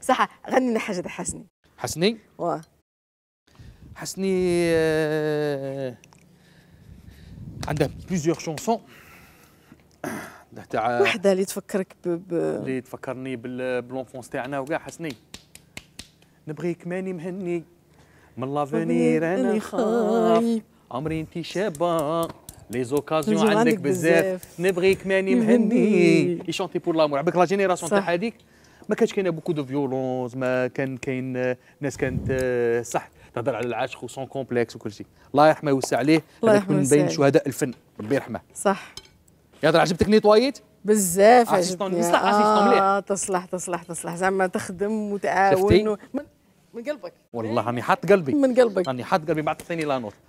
صح غني لنا حاجه تحسني حسني واه حسني آه، عندها بليزيور شونسون تاع وحده اللي تفكرك ب اللي تفكرني بلونفونس تاعنا وكاع حسني نبغيك ماني مهني من لافونير انا خايف عمري انت شابه لي زوكازيون عندك بزاف نبغيك ماني مهني يشونتي بور لامور عبك لا جينيراسيون تاع هذيك ما كانش كاينه بوكو دو فيولونس ما كان كاين ناس كانت آه، صح تهضر على العاشق وسون كومبلكس وكل شيء الله يرحمه ويوسع عليه هذاك من بين شهداء الفن ربي يرحمه صح يهضر عجبتك نيطوايت بزاف عجبتني آه تصلح تصلح تصلح زعما تخدم وتعاون من, من قلبك والله راني حاط قلبي من قلبك راني حاط قلبي بعد تعطيني لا نوت